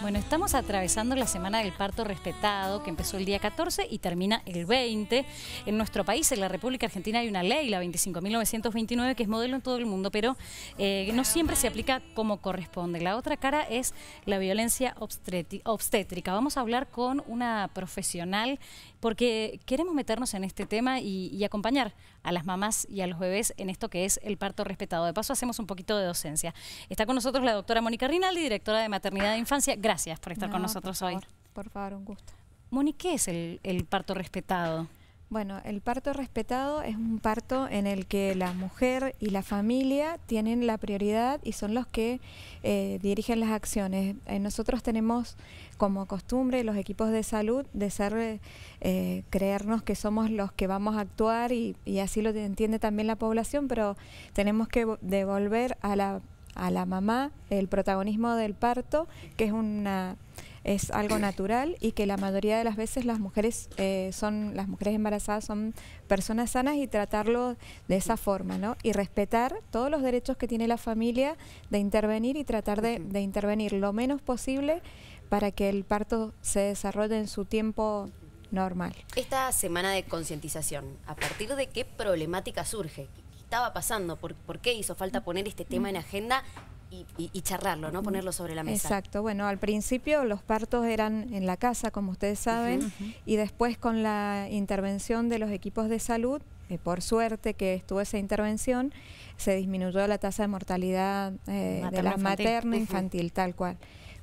Bueno, estamos atravesando la semana del parto respetado que empezó el día 14 y termina el 20. En nuestro país, en la República Argentina, hay una ley, la 25.929, que es modelo en todo el mundo, pero eh, no siempre se aplica como corresponde. La otra cara es la violencia obstétrica. Vamos a hablar con una profesional porque queremos meternos en este tema y, acompañar a las mamás y a los bebés en esto que es el parto respetado. De paso, hacemos un poquito de docencia. Está con nosotros la doctora Mónica Rinaldi, directora de Maternidad e Infancia. Gracias por estar con nosotros hoy. Por favor, un gusto. ¿Moni, ¿qué es el parto respetado? Bueno, el parto respetado es un parto en el que la mujer y la familia tienen la prioridad y son los que eh, dirigen las acciones. Eh, nosotros tenemos como costumbre los equipos de salud de ser, eh, creernos que somos los que vamos a actuar y, y así lo entiende también la población, pero tenemos que devolver a la a la mamá el protagonismo del parto, que es una es algo natural y que la mayoría de las veces las mujeres eh, son las mujeres embarazadas son personas sanas y tratarlo de esa forma no y respetar todos los derechos que tiene la familia de intervenir y tratar de, de intervenir lo menos posible para que el parto se desarrolle en su tiempo normal. Esta semana de concientización, ¿a partir de qué problemática surge? estaba pasando, por, qué hizo falta poner este tema en agenda y, y, charlarlo, ¿no? Ponerlo sobre la mesa. Exacto. Bueno, al principio los partos eran en la casa, como ustedes saben, y después con la intervención de los equipos de salud, eh, por suerte que estuvo esa intervención, se disminuyó la tasa de mortalidad eh, de la materna infantil, tal cual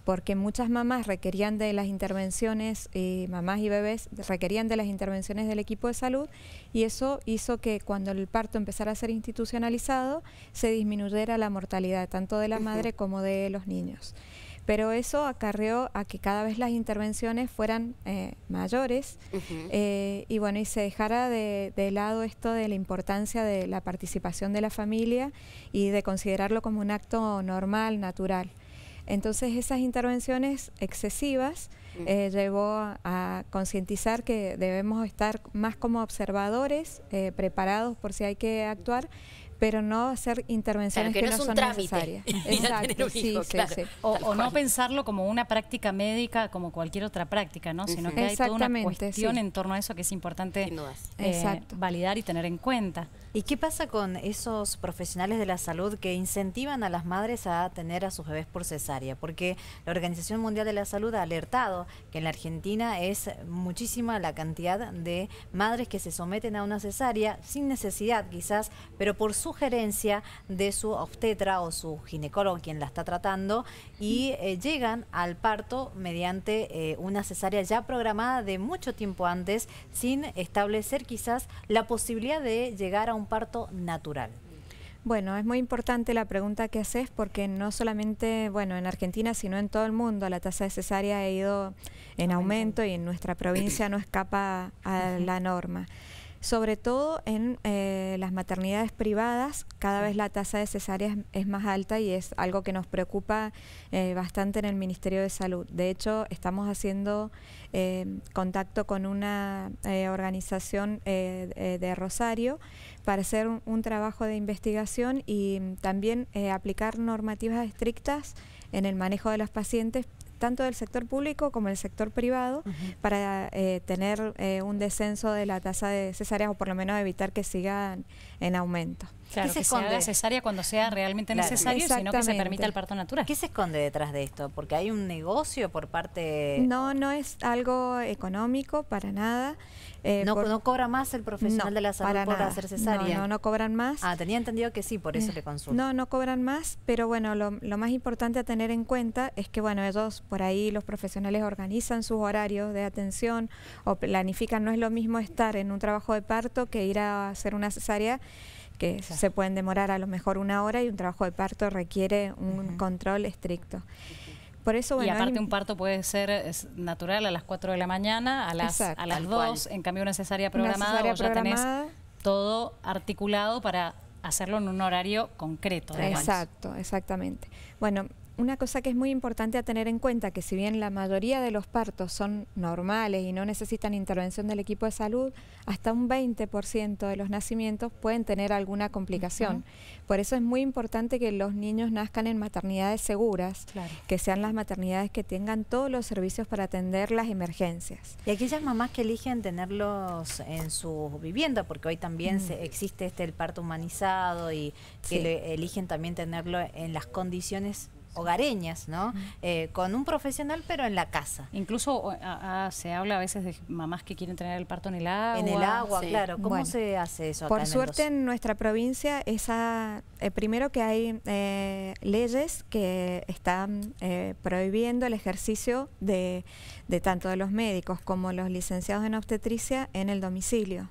porque muchas mamás requerían de las intervenciones, eh, mamás y bebés requerían de las intervenciones del equipo de salud y eso hizo que cuando el parto empezara a ser institucionalizado se disminuyera la mortalidad tanto de la madre como de los niños. Pero eso acarreó a que cada vez las intervenciones fueran eh, mayores eh, y bueno, y se dejara de lado esto de la importancia de la participación de la familia y de considerarlo como un acto normal, natural. Entonces esas intervenciones excesivas mm. eh, llevó a, concientizar que debemos estar más como observadores, eh, preparados por si hay que actuar, pero no hacer intervenciones que, no, son necesarias. Exacto, sí, sí, O, no pensarlo como una práctica médica, como cualquier otra práctica, ¿no? Sino que hay toda una cuestión en torno a eso que es importante eh, validar y tener en cuenta. ¿Y qué pasa con esos profesionales de la salud que incentivan a las madres a tener a sus bebés por cesárea? Porque la Organización Mundial de la Salud ha alertado que en la Argentina es muchísima la cantidad de madres que se someten a una cesárea sin necesidad quizás, pero por sugerencia de su obstetra o su ginecólogo quien la está tratando y eh, llegan al parto mediante eh, una cesárea ya programada de mucho tiempo antes sin establecer quizás la posibilidad de llegar a un parto natural? Bueno, es muy importante la pregunta que haces porque no solamente, bueno, en Argentina, sino en todo el mundo la tasa de cesárea ha ido en aumento y en nuestra provincia no escapa a la norma sobre todo en eh, las maternidades privadas, cada vez la tasa de cesáreas es más alta y es algo que nos preocupa eh, bastante en el Ministerio de Salud. De hecho, estamos haciendo eh, contacto con una organización de Rosario para hacer un, un, trabajo de investigación y también aplicar normativas estrictas en el manejo de los pacientes tanto del sector público como el sector privado para eh, tener eh, un descenso de la tasa de cesáreas o por lo menos evitar que sigan en aumento. Claro, ¿Qué se esconde? se cesárea cuando sea realmente necesario, sino que se permita el parto natural. ¿Qué se esconde detrás de esto? ¿Porque hay un negocio por parte...? No, no es algo económico para nada. Eh, no, cobra más el profesional de la salud para por hacer cesárea? No, no, cobran más. Ah, tenía entendido que sí, por eso le consulto. No, no cobran más, pero bueno, lo, lo más importante a tener en cuenta es que, bueno, ellos por ahí los profesionales organizan sus horarios de atención o planifican, no es lo mismo estar en un trabajo de parto que ir a hacer una cesárea que se pueden demorar a lo mejor una hora y un trabajo de parto requiere un control estricto. Por eso, bueno, y aparte un parto puede ser natural a las 4 de la mañana, a las, a las 2, en cambio una cesárea programada, todo articulado para hacerlo en un horario concreto. Exacto, exactamente. Bueno, una cosa que es muy importante a tener en cuenta, que si bien la mayoría de los partos son normales y no necesitan intervención del equipo de salud, hasta un 20% de los nacimientos pueden tener alguna complicación. Por eso es muy importante que los niños nazcan en maternidades seguras, que sean las maternidades que tengan todos los servicios para atender las emergencias. Y aquellas mamás que eligen tenerlos en su vivienda, porque hoy también existe este el parto humanizado y que eligen también tenerlo en las condiciones hogareñas, ¿no? Eh, con un profesional, pero en la casa. Incluso se habla a veces de mamás que quieren tener el parto en el agua. En el agua, claro. ¿Cómo se hace eso? por suerte en nuestra provincia, esa eh, primero que hay eh, leyes que están prohibiendo el ejercicio de, de tanto de los médicos como los licenciados en obstetricia en el domicilio.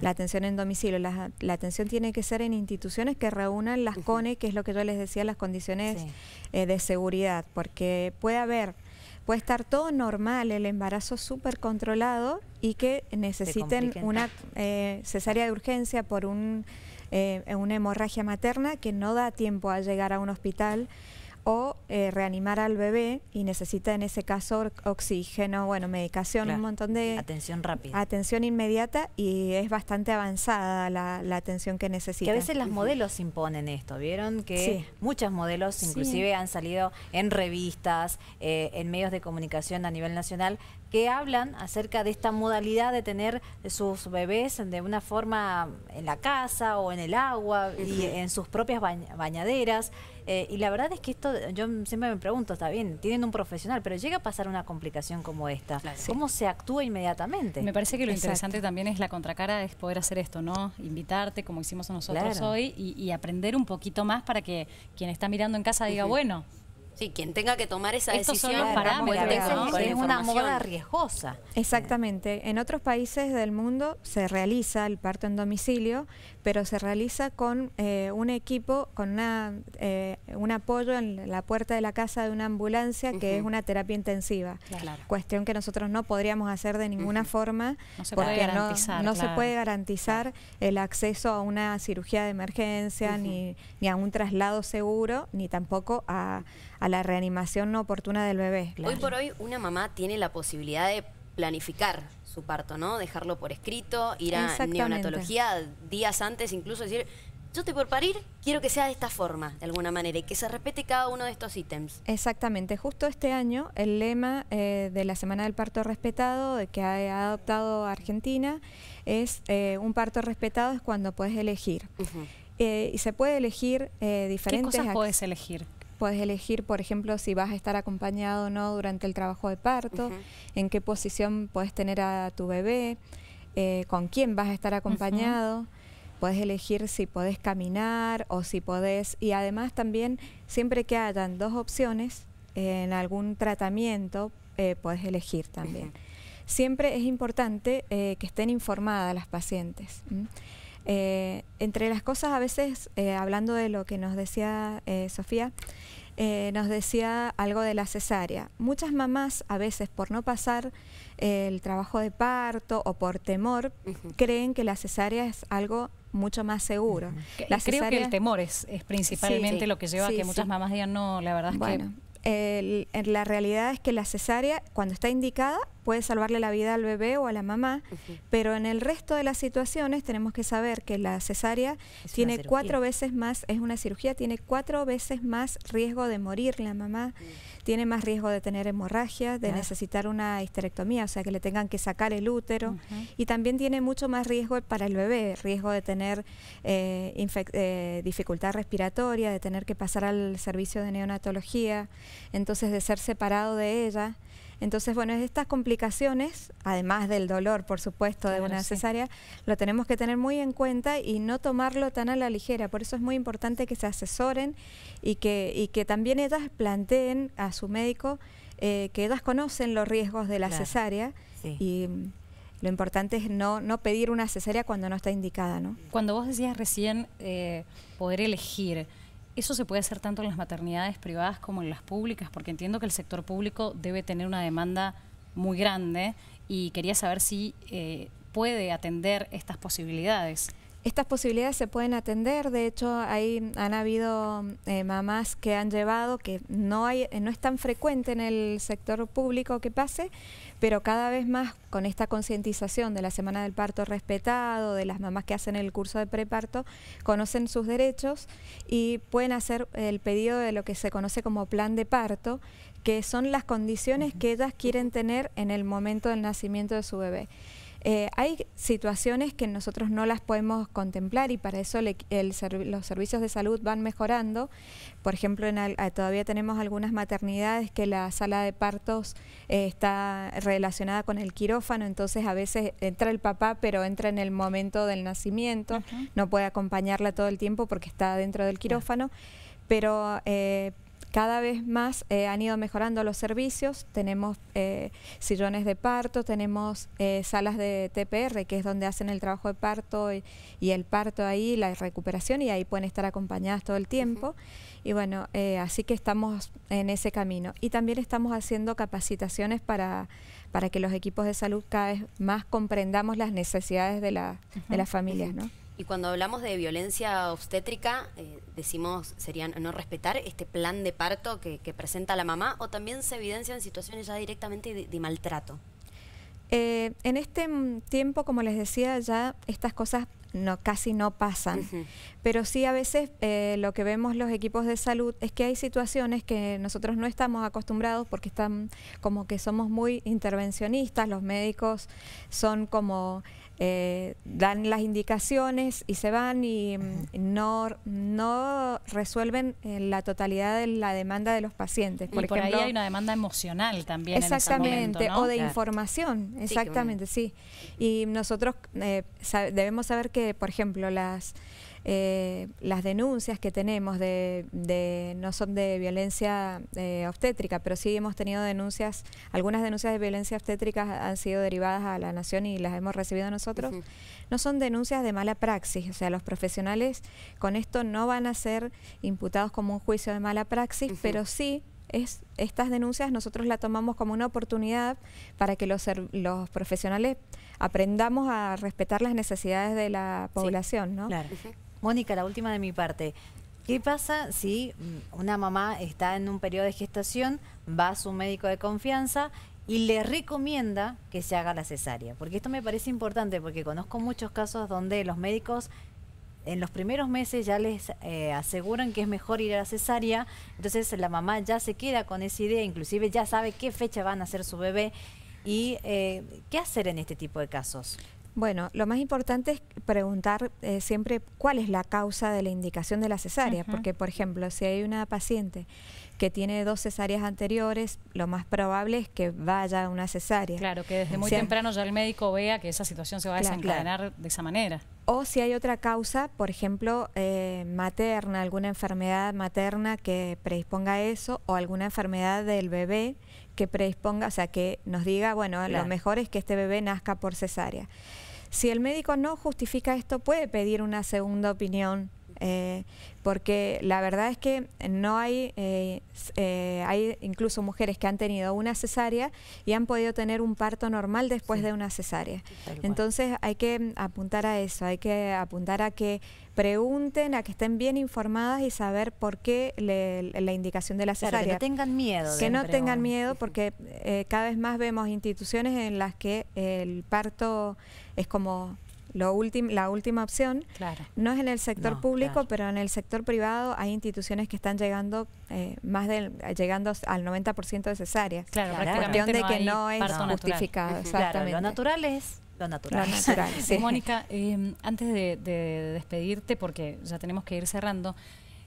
La atención en domicilio, la, atención tiene que ser en instituciones que reúnan las CONE, que es lo que yo les decía, las condiciones eh, de seguridad, porque puede haber puede estar todo normal, el embarazo súper controlado y que necesiten una eh, cesárea de urgencia por un, eh, una hemorragia materna que no da tiempo a llegar a un hospital o eh, reanimar al bebé y necesita en ese caso oxígeno, bueno, medicación, un montón de... Atención rápida. Atención inmediata y es bastante avanzada la, atención que necesita. a veces las modelos imponen esto, ¿vieron? Que muchas modelos inclusive han salido en revistas, eh, en medios de comunicación a nivel nacional que hablan acerca de esta modalidad de tener sus bebés de una forma en la casa o en el agua y en sus propias bañaderas. Eh, y la verdad es que esto, yo siempre me pregunto, está bien, tienen un profesional, pero llega a pasar una complicación como esta. ¿Cómo se actúa inmediatamente? Me parece que lo interesante también es la contracara, es poder hacer esto, ¿no? Invitarte, como hicimos nosotros hoy, y, aprender un poquito más para que quien está mirando en casa diga, bueno, Sí, quien tenga que tomar esa decisión pues, es una moda riesgosa. Exactamente. En otros países del mundo se realiza el parto en domicilio, pero se realiza con eh, un equipo, con una, eh, un apoyo en la puerta de la casa de una ambulancia, que es una terapia intensiva. Cuestión que nosotros no podríamos hacer de ninguna forma, porque no, se puede garantizar el acceso a una cirugía de emergencia, ni a un traslado seguro, ni tampoco a a la reanimación no oportuna del bebé. Hoy por hoy una mamá tiene la posibilidad de planificar su parto, ¿no? Dejarlo por escrito, ir a neonatología días antes, incluso decir, yo estoy por parir, quiero que sea de esta forma, de alguna manera, y que se respete cada uno de estos ítems. Exactamente, justo este año el lema eh, de la Semana del Parto Respetado que ha adoptado Argentina es eh, un parto respetado es cuando puedes elegir. Eh, y se puede elegir diferentes... ¿Qué cosas puedes elegir? puedes elegir, por ejemplo, si vas a estar acompañado o no durante el trabajo de parto, en qué posición puedes tener a tu bebé, eh, con quién vas a estar acompañado. Puedes elegir si podés caminar o si podés... Y además también, siempre que hayan dos opciones en algún tratamiento, eh, puedes elegir también. Siempre es importante eh, que estén informadas las pacientes. Eh, entre las cosas, a veces, eh, hablando de lo que nos decía eh, Sofía, nos decía algo de la cesárea. Muchas mamás, a veces, por no pasar el trabajo de parto o por temor, creen que la cesárea es algo mucho más seguro. la Creo que el temor es, es principalmente lo que lleva a que muchas mamás digan, no, la verdad es que... la realidad es que la cesárea, cuando está indicada, puede salvarle la vida al bebé o a la mamá, pero en el resto de las situaciones tenemos que saber que la cesárea tiene cuatro veces más, es una cirugía, tiene cuatro veces más riesgo de morir la mamá, mm. tiene más riesgo de tener hemorragia, de necesitar una histerectomía, o sea que le tengan que sacar el útero, y también tiene mucho más riesgo para el bebé, riesgo de tener eh, eh, dificultad respiratoria, de tener que pasar al servicio de neonatología, entonces de ser separado de ella. Entonces, bueno, estas complicaciones, además del dolor, por supuesto, de una cesárea, lo tenemos que tener muy en cuenta y no tomarlo tan a la ligera. Por eso es muy importante que se asesoren y que, también ellas planteen a su médico eh, que ellas conocen los riesgos de la cesárea y mm, lo importante es no, pedir una cesárea cuando no está indicada. ¿no? Cuando vos decías recién eh, poder elegir, ¿Eso se puede hacer tanto en las maternidades privadas como en las públicas? Porque entiendo que el sector público debe tener una demanda muy grande y quería saber si eh, puede atender estas posibilidades. Estas posibilidades se pueden atender, de hecho ahí han habido eh, mamás que han llevado, que no, hay, eh, no es tan frecuente en el sector público que pase, pero cada vez más con esta concientización de la semana del parto respetado, de las mamás que hacen el curso de preparto, conocen sus derechos y pueden hacer el pedido de lo que se conoce como plan de parto, que son las condiciones que ellas quieren tener en el momento del nacimiento de su bebé. Eh, hay situaciones que nosotros no las podemos contemplar y para eso los servicios de salud van mejorando. Por ejemplo, en ah, todavía tenemos algunas maternidades que la sala de partos eh, está relacionada con el quirófano, entonces a veces entra el papá, pero entra en el momento del nacimiento, no puede acompañarla todo el tiempo porque está dentro del quirófano. Pero eh, cada vez más eh, han ido mejorando los servicios, tenemos eh, sillones de parto, tenemos eh, salas de TPR, que es donde hacen el trabajo de parto y, el parto ahí, la recuperación, y ahí pueden estar acompañadas todo el tiempo. Y bueno, así que estamos en ese camino. Y también estamos haciendo capacitaciones para, que los equipos de salud cada vez más comprendamos las necesidades de, la, de las familias, ¿no? Y cuando hablamos de violencia obstétrica, eh, decimos, serían no respetar este plan de parto que, presenta la mamá o también se evidencian situaciones ya directamente de, maltrato. Eh, en este mm, tiempo, como les decía, ya estas cosas casi no pasan. Pero sí a veces eh, lo que vemos los equipos de salud es que hay situaciones que nosotros no estamos acostumbrados porque están como que somos muy intervencionistas, los médicos son como eh, dan las indicaciones y se van y mm, no, no resuelven eh, la totalidad de la demanda de los pacientes. porque ahí hay una demanda emocional también. Exactamente, en o de información, exactamente, sí. Y nosotros eh, debemos saber que, por ejemplo, las... Eh, las denuncias que tenemos de, no son de violencia eh, obstétrica, pero sí hemos tenido denuncias, algunas denuncias de violencia obstétrica han sido derivadas a la nación y las hemos recibido nosotros, no son denuncias de mala praxis, o sea, los profesionales con esto no van a ser imputados como un juicio de mala praxis, pero sí es, estas denuncias nosotros las tomamos como una oportunidad para que los, los profesionales aprendamos a respetar las necesidades de la población, ¿no? Mónica, la última de mi parte. ¿Qué pasa si mm, una mamá está en un periodo de gestación, va a su médico de confianza y le recomienda que se haga la cesárea? Porque esto me parece importante porque conozco muchos casos donde los médicos en los primeros meses ya les eh, aseguran que es mejor ir a la cesárea, entonces la mamá ya se queda con esa idea, inclusive ya sabe qué fecha van a nacer su bebé. ¿Y eh, qué hacer en este tipo de casos? Bueno, lo más importante es preguntar eh, siempre cuál es la causa de la indicación de la cesárea, porque por ejemplo, si hay una paciente que tiene dos cesáreas anteriores, lo más probable es que vaya a una cesárea. Claro, que desde muy temprano ya el médico vea que esa situación se va a desencadenar de esa manera. O si hay otra causa, por ejemplo, eh, materna, alguna enfermedad materna que predisponga a eso, o alguna enfermedad del bebé que predisponga, o sea, que nos diga, bueno, lo mejor es que este bebé nazca por cesárea. Si el médico no justifica esto, puede pedir una segunda opinión eh, porque la verdad es que no hay, eh, eh, hay incluso mujeres que han tenido una cesárea y han podido tener un parto normal después de una cesárea. Entonces hay que apuntar a eso, hay que apuntar a que pregunten, a que estén bien informadas y saber por qué la indicación de la cesárea. que no tengan miedo. Que no tengan miedo porque eh, cada vez más vemos instituciones en las que el parto es como lo la última opción. No es en el sector público, pero en el sector privado hay instituciones que están llegando eh, más del llegando al 90% de cesáreas. Claro, cuestión de que no es justificado. Exactamente. lo natural es natural. Mónica, em, antes de, despedirte, porque ya tenemos que ir cerrando,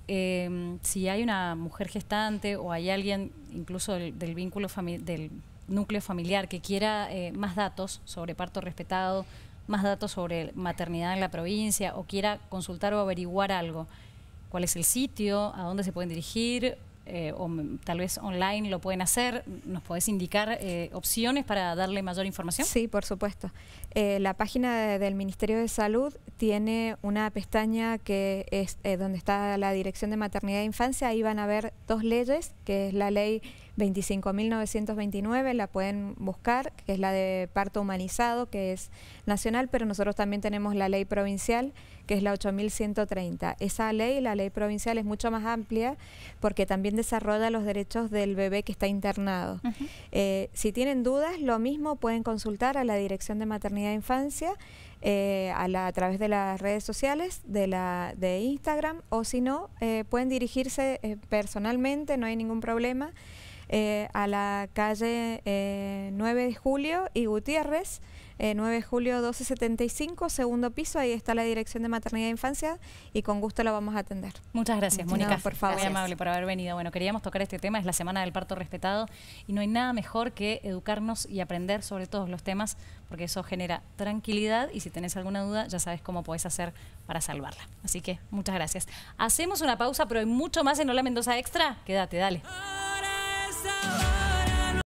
em, si hay una mujer gestante o hay alguien, incluso del, vínculo del núcleo familiar, que quiera eh, más datos sobre parto respetado, más datos sobre maternidad en la provincia o quiera consultar o averiguar algo, cuál es el sitio, a dónde se pueden dirigir eh, o tal vez online lo pueden hacer. ¿Nos podés indicar eh, opciones para darle mayor información? Sí, por supuesto. Eh, la página del Ministerio de Salud tiene una pestaña que es donde está la Dirección de Maternidad e Infancia. Ahí van a ver dos leyes, que es la ley 25.929, la pueden buscar, que es la de parto humanizado, que es nacional, pero nosotros también tenemos la ley provincial, que es la 8.130. Esa ley, la ley provincial, es mucho más amplia porque también desarrolla los derechos del bebé que está internado. Eh, si tienen dudas, lo mismo pueden consultar a la Dirección de Maternidad e Infancia. Eh, a, través de las redes sociales de, la, de Instagram o si no, eh, pueden dirigirse personalmente, no hay ningún problema. Eh, a la calle 9 eh, de Julio y Gutiérrez, 9 eh, de Julio 1275, segundo piso, ahí está la dirección de maternidad e infancia y con gusto la vamos a atender. Muchas gracias, Mónica. por favor. Muy amable por haber venido. Bueno, queríamos tocar este tema, es la Semana del Parto Respetado y no hay nada mejor que educarnos y aprender sobre todos los temas porque eso genera tranquilidad y si tenés alguna duda ya sabes cómo podés hacer para salvarla. Así que muchas gracias. Hacemos una pausa, pero hay mucho más en Hola Mendoza Extra. Quédate, dale. so